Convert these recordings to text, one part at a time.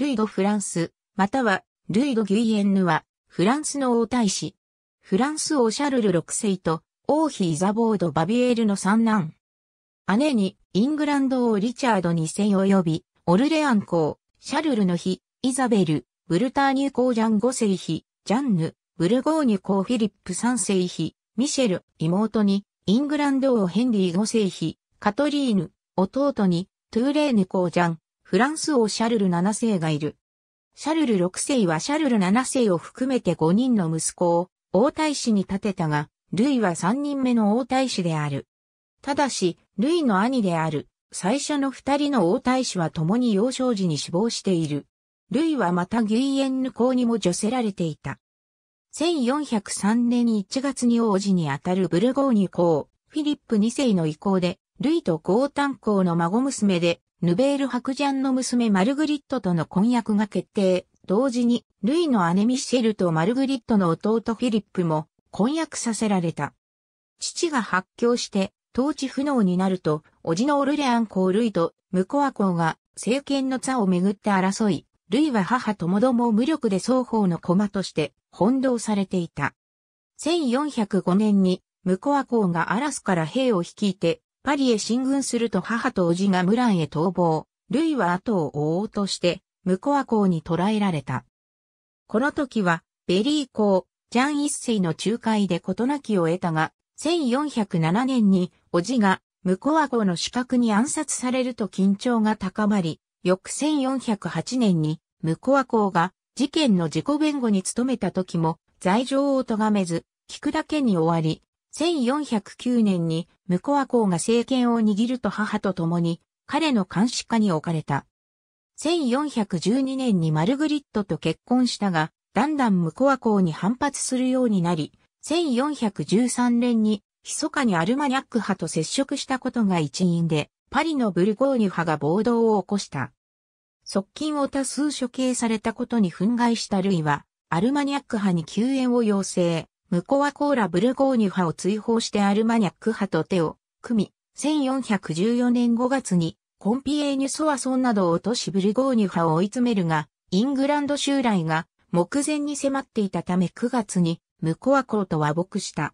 ルイド・フランス、または、ルイド・ギュイエンヌは、フランスの王太子。フランス王シャルル6世と、王妃イザボード・バビエールの三男。姉に、イングランド王リチャード2世及び、オルレアン公、シャルルの妃、イザベル、ブルターニュ公ジャン5世妃、ジャンヌ、ブルゴーニュ公フィリップ3世妃、ミシェル、妹に、イングランド王ヘンリー5世妃、カトリーヌ、弟に、トゥーレーヌ公ジャン、フランス王シャルル7世がいる。シャルル6世はシャルル7世を含めて5人の息子を王太子に立てたが、ルイは3人目の王太子である。ただし、ルイの兄である、最初の二人の王太子は共に幼少時に死亡している。ルイはまたギュイエンヌ公にも助せられていた。1403年1月に王子にあたるブルゴーニュ公、フィリップ2世の意向で、ルイと皇丹公の孫娘で、ヌベール・白ジャンの娘マルグリットとの婚約が決定。同時に、ルイの姉ミシェルとマルグリットの弟フィリップも婚約させられた。父が発狂して、統治不能になると、叔父のオルレアン公ルイとムコア公が政権の座をめぐって争い、ルイは母ともども無力で双方の駒として翻弄されていた。1405年にムコア公がアラスから兵を率いてパリへ進軍すると母と叔父がムランへ逃亡、ルイは後を追おうとして、ムコア公に捕らえられた。この時は、ベリー公、ジャン一世の仲介で事なきを得たが、1407年に、叔父が、ムコア公の資角に暗殺されると緊張が高まり、翌1408年に、ムコア公が、事件の自己弁護に努めた時も、罪状を咎めず、聞くだけに終わり、1409年に、ムコア公が政権を握ると母と共に、彼の監視下に置かれた。1412年にマルグリットと結婚したが、だんだんムコア公に反発するようになり、1413年に、密かにアルマニャック派と接触したことが一因で、パリのブルゴーニュ派が暴動を起こした。側近を多数処刑されたことに憤慨したルイは、アルマニャック派に救援を要請。ムコアコーラ・ブルゴーニュ派を追放してアルマニャック派と手を組み、1414年5月にコンピエーニュ・ソアソンなどを落としブルゴーニュ派を追い詰めるが、イングランド襲来が目前に迫っていたため9月にムコアーと和睦した。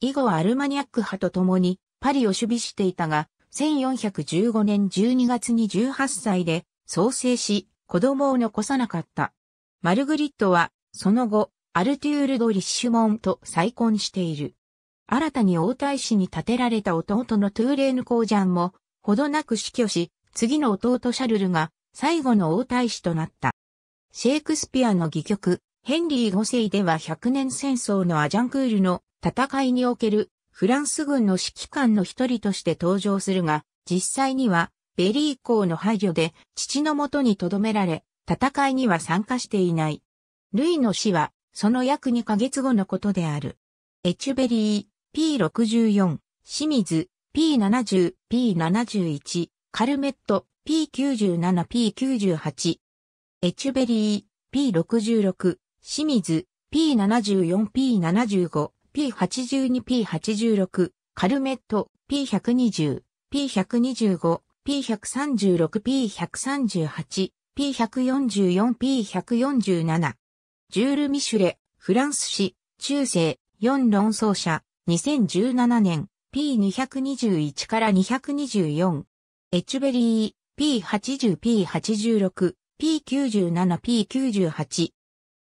以後はアルマニャック派と共にパリを守備していたが、1415年12月に18歳で創生し、子供を残さなかった。マルグリットは、その後、アルテュール・ド・リッシュモンと再婚している。新たに王太子に建てられた弟のトゥーレーヌ・コージャンも、ほどなく死去し、次の弟シャルルが最後の王太子となった。シェイクスピアの戯曲、ヘンリー5世では100年戦争のアジャンクールの戦いにおけるフランス軍の指揮官の一人として登場するが、実際にはベリー公の配慮で父のもとに留められ、戦いには参加していない。ルイの死はその約2ヶ月後のことである。エチュベリー、P64、清水、P70、P71、カルメット、P97、P98。エチュベリー、P66、清水、P74、P75、P82、P86、カルメット、P120、P125、P136、P138、P144、P147。ジュール・ミシュレ、フランス史、中世、4論争者、2017年、P221 から224。エチュベリー、P80、P86、P97、P98。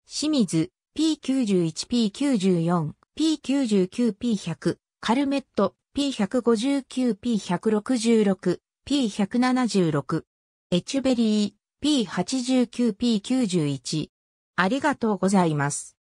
清水、P91、P94、P99、P100。カルメット、P159、P166、P176。エチュベリー、P89、P91。ありがとうございます。